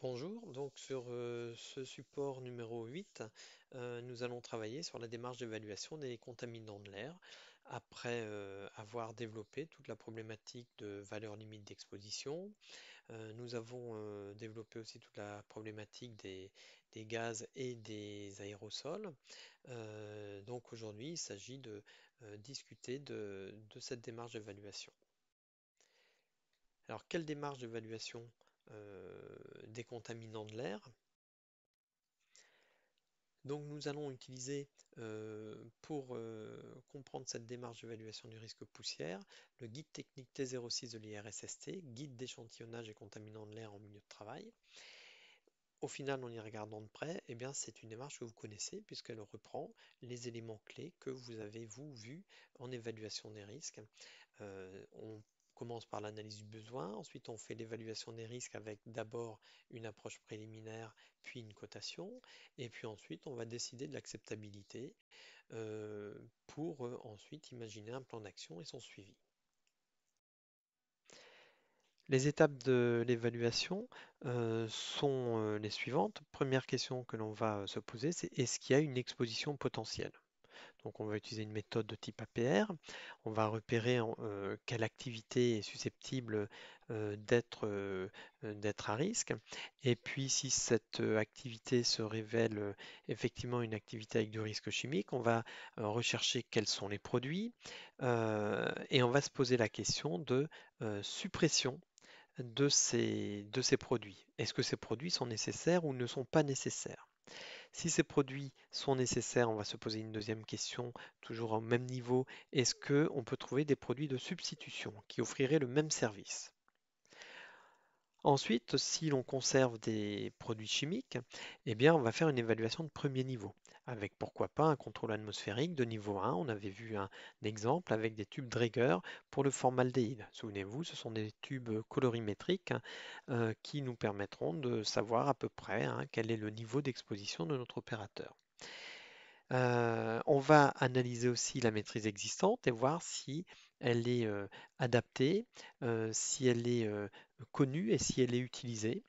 Bonjour, donc sur euh, ce support numéro 8, euh, nous allons travailler sur la démarche d'évaluation des contaminants de l'air après euh, avoir développé toute la problématique de valeur limite d'exposition. nous avons développé aussi toute la problématique des, gaz et des aérosols. donc aujourd'hui, il s'agit de discuter de, cette démarche d'évaluation. Alors, quelle démarche d'évaluation contaminants de l'air. Donc nous allons utiliser euh, pour euh, comprendre cette démarche d'évaluation du risque poussière le guide technique T06 de l'IRSST, guide d'échantillonnage et contaminants de l'air en milieu de travail. Au final, en y regardant de près, eh bien, c'est une démarche que vous connaissez puisqu'elle reprend les éléments clés que vous avez vous vus en évaluation des risques. Euh, on commence par l'analyse du besoin, ensuite on fait l'évaluation des risques avec d'abord une approche préliminaire, puis une cotation, et puis ensuite on va décider de l'acceptabilité euh, pour euh, ensuite imaginer un plan d'action et son suivi. Les étapes de l'évaluation euh, sont les suivantes. Première question que l'on va se poser, c'est est-ce qu'il y a une exposition potentielle donc on va utiliser une méthode de type APR. On va repérer euh, quelle activité est susceptible euh, euh, d'être à risque. Et puis si cette activité se révèle effectivement une activité avec du risque chimique, on va rechercher quels sont les produits et on va se poser la question de suppression de ces produits. Est-ce que ces produits sont nécessaires ou ne sont pas nécessaires si ces produits sont nécessaires, on va se poser une deuxième question, toujours au même niveau. Est-ce qu'on peut trouver des produits de substitution qui offriraient le même service Ensuite, si l'on conserve des produits chimiques, eh bien, on va faire une évaluation de premier niveau avec pourquoi pas un contrôle atmosphérique de niveau 1. On avait vu un, exemple avec des tubes drager pour le formaldéhyde. Souvenez-vous, ce sont des tubes colorimétriques hein, euh, qui nous permettront de savoir à peu près hein, quel est le niveau d'exposition de notre opérateur. Euh, on va analyser aussi la maîtrise existante et voir si elle est euh, adaptée, si elle est connue et si elle est utilisée.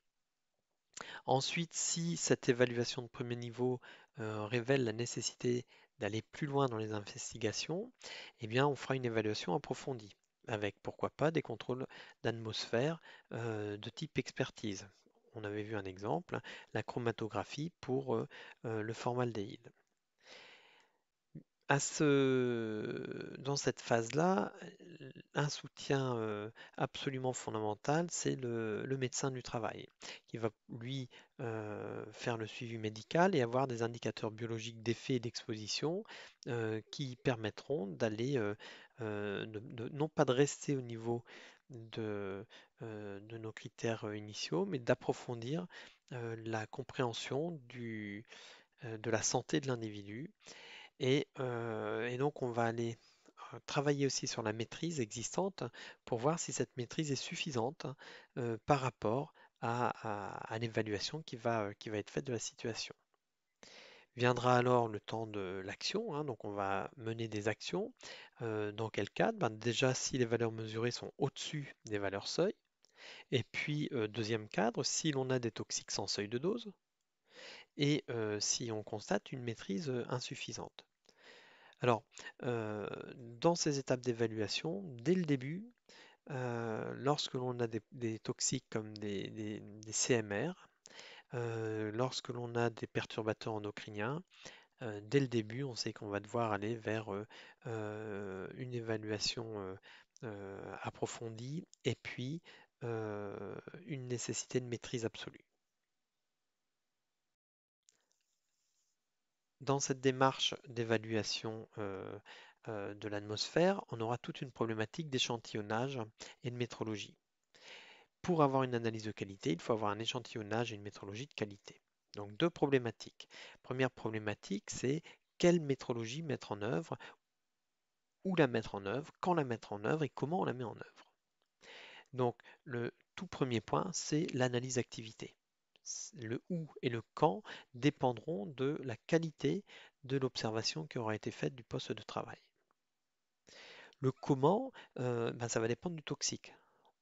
Ensuite, si cette évaluation de premier niveau euh, révèle la nécessité d'aller plus loin dans les investigations, eh bien, on fera une évaluation approfondie avec, pourquoi pas, des contrôles d'atmosphère euh, de type expertise. On avait vu un exemple, la chromatographie pour euh, le formaldéhyde dans cette phase-là, un soutien euh, absolument fondamental, c'est le, médecin du travail, qui va lui euh, faire le suivi médical et avoir des indicateurs biologiques d'effet et d'exposition euh, qui permettront d'aller, non pas de rester au niveau de, nos critères initiaux, mais d'approfondir la compréhension de la santé de l'individu euh, et, donc, on va aller euh, travailler aussi sur la maîtrise existante pour voir si cette maîtrise est suffisante euh, par rapport à, l'évaluation qui va, être faite de la situation. Viendra alors le temps de l'action, hein, donc on va mener des actions. dans quel cadre ben, Déjà si les valeurs mesurées sont au-dessus des valeurs seuil. Et puis deuxième cadre, si l'on a des toxiques sans seuil de dose. Et si on constate une maîtrise insuffisante. Alors, euh, dans ces étapes d'évaluation, dès le début, euh, lorsque l'on a des, toxiques comme des, CMR, euh, lorsque l'on a des perturbateurs endocriniens, dès le début, on sait qu'on va devoir aller vers une évaluation approfondie et puis une nécessité de maîtrise absolue. Dans cette démarche d'évaluation euh, euh, de l'atmosphère, on aura toute une problématique d'échantillonnage et de métrologie. Pour avoir une analyse de qualité, il faut avoir un échantillonnage et une métrologie de qualité. Donc deux problématiques. Première problématique, c'est quelle métrologie mettre en œuvre, où la mettre en œuvre, quand la mettre en œuvre et comment on la met en œuvre. Donc le tout premier point, c'est l'analyse activité le où et le quand dépendront de la qualité de l'observation qui aura été faite du poste de travail. Le comment, euh, ben, ça va dépendre du toxique.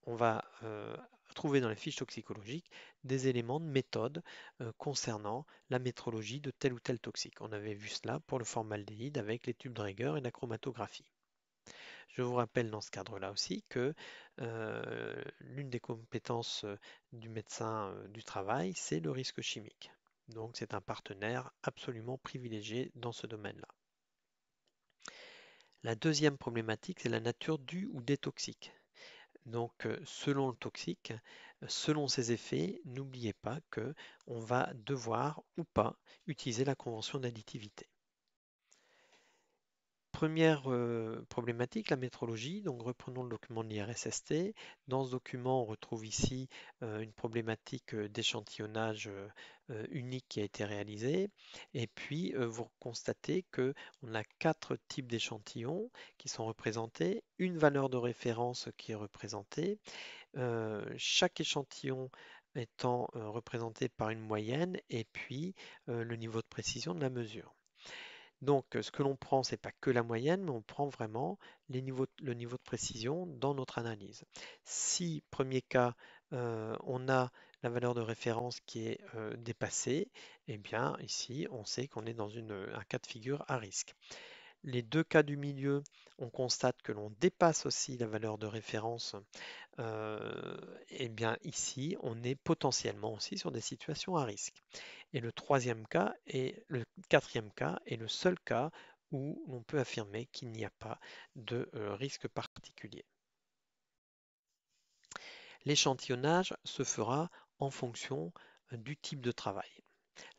On va euh, trouver dans les fiches toxicologiques des éléments de méthode euh, concernant la métrologie de tel ou tel toxique. On avait vu cela pour le formaldéhyde avec les tubes de rigueur et la chromatographie. Je vous rappelle dans ce cadre-là aussi que euh, l'une des compétences euh, du médecin euh, du travail, c'est le risque chimique. Donc c'est un partenaire absolument privilégié dans ce domaine-là. La deuxième problématique, c'est la nature du ou des toxiques. Donc selon le toxique, selon ses effets, n'oubliez pas que on va devoir ou pas utiliser la convention d'additivité. Première problématique, la métrologie. Donc reprenons le document de l'IRSST. Dans ce document, on retrouve ici une problématique d'échantillonnage unique qui a été réalisée. Et puis vous constatez que on a quatre types d'échantillons qui sont représentés, une valeur de référence qui est représentée. chaque échantillon étant représenté par une moyenne et puis le niveau de précision de la mesure. Donc, ce que l'on prend, ce n'est pas que la moyenne, mais on prend vraiment le niveau de précision dans notre analyse. Si, premier cas, euh, on a la valeur de référence qui est euh, dépassée, eh bien, ici, on sait qu'on est dans un cas de figure à risque. Les deux cas du milieu on constate que l'on dépasse aussi la valeur de référence, et euh, eh bien ici, on est potentiellement aussi sur des situations à risque. Et le troisième cas et le quatrième cas est le seul cas où l'on peut affirmer qu'il n'y a pas de euh, risque particulier. L'échantillonnage se fera en fonction euh, du type de travail.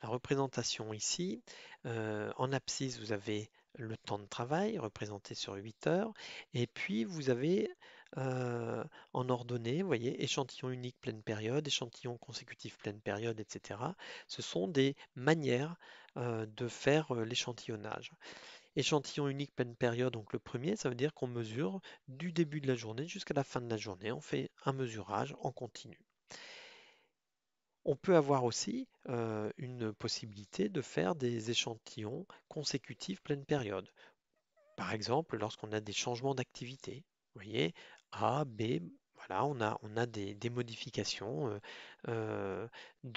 La représentation ici, en abscisse, vous avez le temps de travail représenté sur 8 heures, et puis vous avez euh, en ordonnée, vous voyez, échantillon unique pleine période, échantillon consécutif pleine période, etc. Ce sont des manières euh, de faire euh, l'échantillonnage. Échantillon unique pleine période, donc le premier, ça veut dire qu'on mesure du début de la journée jusqu'à la fin de la journée, on fait un mesurage en continu. On peut avoir aussi euh, une possibilité de faire des échantillons consécutifs pleine période. Par exemple, lorsqu'on a des changements d'activité, vous voyez, A, B, voilà, on a, on a des, modifications euh,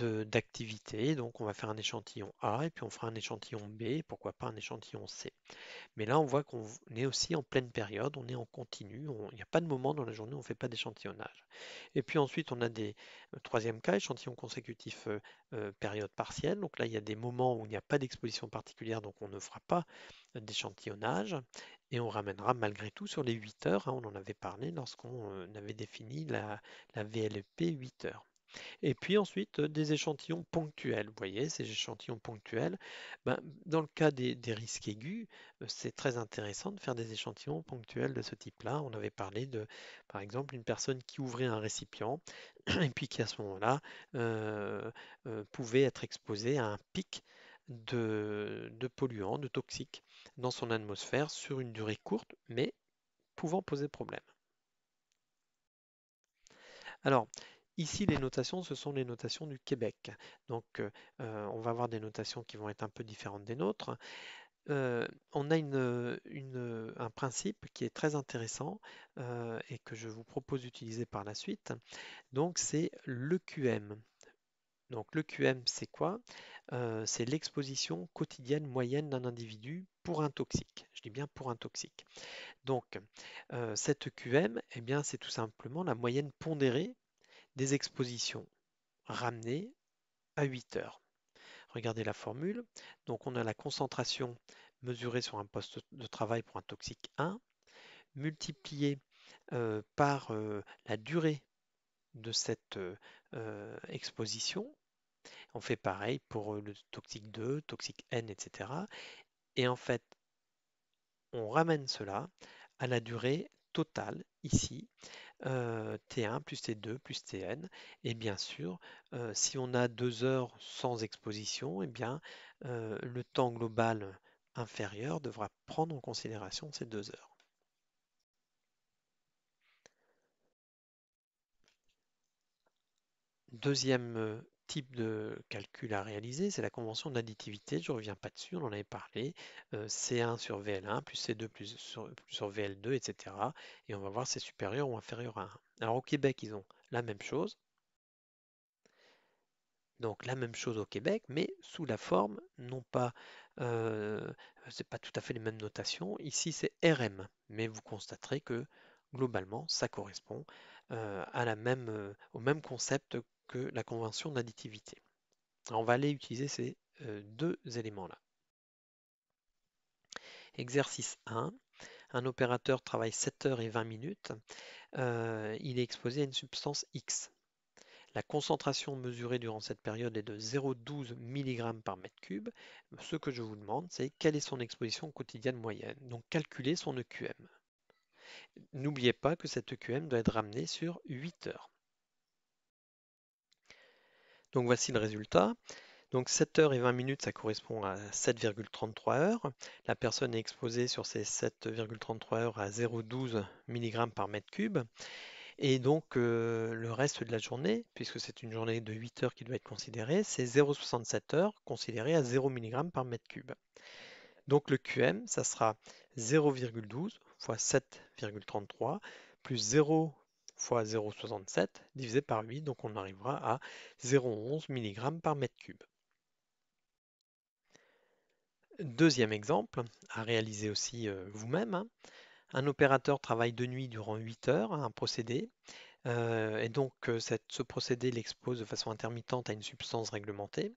euh, d'activité. Donc on va faire un échantillon A et puis on fera un échantillon B, pourquoi pas un échantillon C. Mais là on voit qu'on est aussi en pleine période, on est en continu, il n'y a pas de moment dans la journée où on ne fait pas d'échantillonnage. Et puis ensuite on a des, troisième cas, échantillon consécutif euh, euh, période partielle. Donc là, il y a des moments où il n'y a pas d'exposition particulière, donc on ne fera pas d'échantillonnage. Et on ramènera malgré tout sur les 8 heures. Hein. on en avait parlé lorsqu'on euh, avait défini la, la VLP 8 heures. Et puis ensuite, euh, des échantillons ponctuels. Vous voyez, ces échantillons ponctuels, ben, dans le cas des, risques aigus, euh, c'est très intéressant de faire des échantillons ponctuels de ce type-là. On avait parlé de, par exemple, une personne qui ouvrait un récipient et puis qui, à ce moment-là, euh, pouvait être exposée à un pic de, de polluants, de toxiques dans son atmosphère sur une durée courte, mais pouvant poser problème. Alors, Ici, les notations, ce sont les notations du Québec. Donc, euh, euh, on va avoir des notations qui vont être un peu différentes des nôtres. Euh, on a un principe qui est très intéressant et que je vous propose d'utiliser par la suite. Donc, c'est le QM. Donc, le QM, c'est quoi C'est l'exposition quotidienne moyenne d'un individu pour un toxique. Je dis bien pour un toxique. Donc, cette QM, eh bien, c'est tout simplement la moyenne pondérée des expositions ramenées à 8 heures. Regardez la formule. Donc on a la concentration mesurée sur un poste de travail pour un toxique 1, multipliée euh, par euh, la durée de cette euh, exposition. On fait pareil pour le toxique 2, toxique N, etc. Et en fait, on ramène cela à la durée totale ici euh, T1 plus T2 plus Tn. Et bien sûr, euh, si on a deux heures sans exposition, et eh bien, euh, le temps global inférieur devra prendre en considération ces deux heures. Deuxième type de calcul à réaliser, c'est la convention d'additivité, je reviens pas dessus, on en avait parlé, euh, C1 sur VL1 plus C2 plus sur, VL2, etc. Et on va voir si c'est supérieur ou inférieur à 1. Alors au Québec, ils ont la même chose. Donc la même chose au Québec, mais sous la forme, non pas, euh, c'est pas tout à fait les mêmes notations. Ici c'est RM, mais vous constaterez que globalement ça correspond euh, la même, euh, au même concept que la convention d'additivité. On va aller utiliser ces euh, deux éléments-là. Exercice 1. Un opérateur travaille 7 heures et 20 minutes. il est exposé à une substance X. La concentration mesurée durant cette période est de 0,12 mg par mètre cube. Ce que je vous demande, c'est quelle est son exposition quotidienne moyenne. Donc calculer son EQM. N'oubliez pas que cette EQM doit être ramenée sur 8 heures. Donc voici le résultat. Donc 7 heures et 20 minutes, ça correspond à 7,33 heures. La personne est exposée sur ces 7,33 heures à 0,12 mg par mètre cube. Et donc euh, le reste de la journée, puisque c'est une journée de 8 heures qui doit être considérée, c'est 0,67 heures considérée à 0 mg par mètre cube. Donc le QM, ça sera 0,12 fois 7,33 plus 0 fois 0,67 divisé par 8, donc on arrivera à 0,11 mg par mètre cube. Deuxième exemple, à réaliser aussi euh, vous-même. Hein. Un opérateur travaille de nuit durant 8 heures à un procédé, euh, et donc euh, ce procédé l'expose de façon intermittente à une substance réglementée.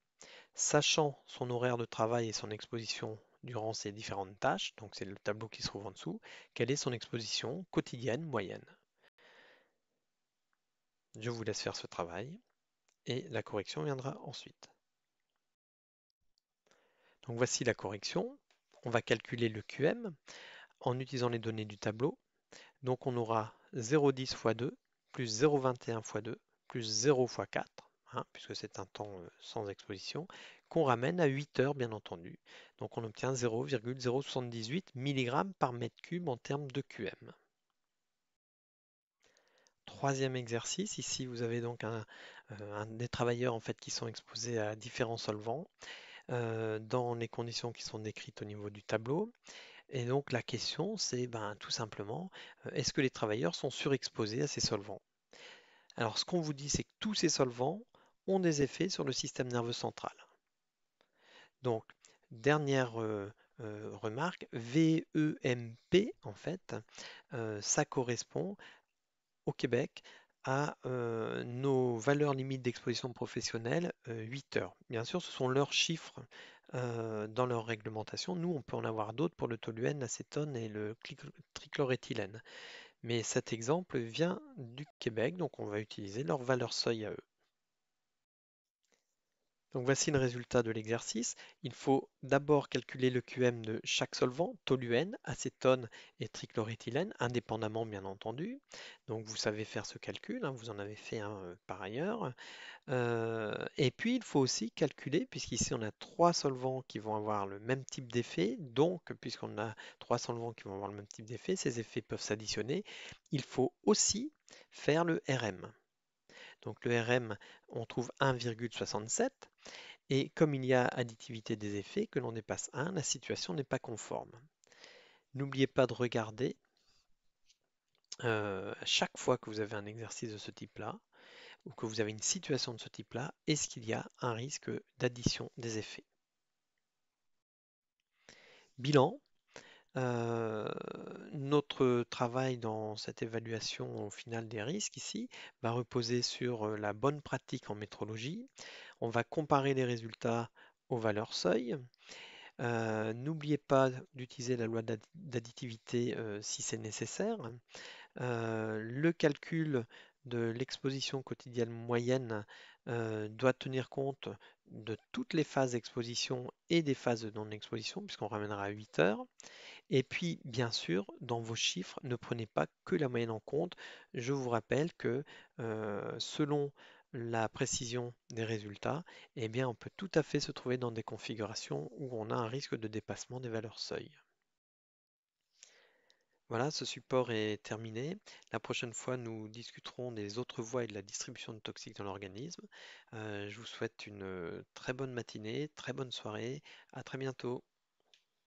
Sachant son horaire de travail et son exposition durant ces différentes tâches, donc c'est le tableau qui se trouve en dessous, quelle est son exposition quotidienne moyenne. Je vous laisse faire ce travail et la correction viendra ensuite. Donc voici la correction. On va calculer le QM en utilisant les données du tableau. Donc on aura 0,10 x 2 plus 0,21 x 2 plus 0 x 4 Hein, puisque c'est un temps sans exposition, qu'on ramène à 8 heures bien entendu. Donc on obtient 0,078 mg par mètre cube en termes de QM. Troisième exercice, ici vous avez donc un, des travailleurs en fait qui sont exposés à différents solvants dans les conditions qui sont décrites au niveau du tableau. Et donc la question c'est ben, tout simplement, est-ce que les travailleurs sont surexposés à ces solvants alors ce qu'on vous dit, c'est que tous ces solvants ont des effets sur le système nerveux central. Donc, dernière euh, euh, remarque, VEMP, en fait, euh, ça correspond au Québec à nos valeurs limites d'exposition professionnelle 8 heures. Bien sûr, ce sont leurs chiffres dans leur réglementation. Nous, on peut en avoir d'autres pour le toluène, l'acétone et le trichloréthylène. Mais cet exemple vient du Québec, donc on va utiliser leurs valeurs seuil à eux. Donc voici le résultat de l'exercice. Il faut d'abord calculer le QM de chaque solvant, toluène, acétone et trichloréthylène, indépendamment bien entendu. Donc vous savez faire ce calcul, hein, vous en avez fait un euh, par ailleurs. Euh, et puis il faut aussi calculer, puisqu'ici on a trois solvants qui vont avoir le même type d'effet, donc puisqu'on a trois solvants qui vont avoir le même type d'effet, ces effets peuvent s'additionner. Il faut aussi faire le RM. Donc le RM, on trouve 1,67. Et comme il y a additivité des effets, que l'on dépasse 1, la situation n'est pas conforme. N'oubliez pas de regarder euh, à chaque fois que vous avez un exercice de ce type-là, ou que vous avez une situation de ce type-là, est-ce qu'il y a un risque d'addition des effets Bilan, euh, notre travail dans cette évaluation au finale des risques ici va reposer sur euh, la bonne pratique en métrologie. On va comparer les résultats aux valeurs seuil. Euh, n'oubliez pas d'utiliser la loi d'additivité si c'est nécessaire. le calcul de l'exposition quotidienne moyenne doit tenir compte de toutes les phases d'exposition et des phases de non-exposition, puisqu'on ramènera à 8 heures. Et puis, bien sûr, dans vos chiffres, ne prenez pas que la moyenne en compte. Je vous rappelle que euh, selon la précision des résultats, eh bien, on peut tout à fait se trouver dans des configurations où on a un risque de dépassement des valeurs seuil. Voilà, ce support est terminé. La prochaine fois, nous discuterons des autres voies et de la distribution de toxiques dans l'organisme. Euh, je vous souhaite une euh, très bonne matinée, très bonne soirée. À très bientôt.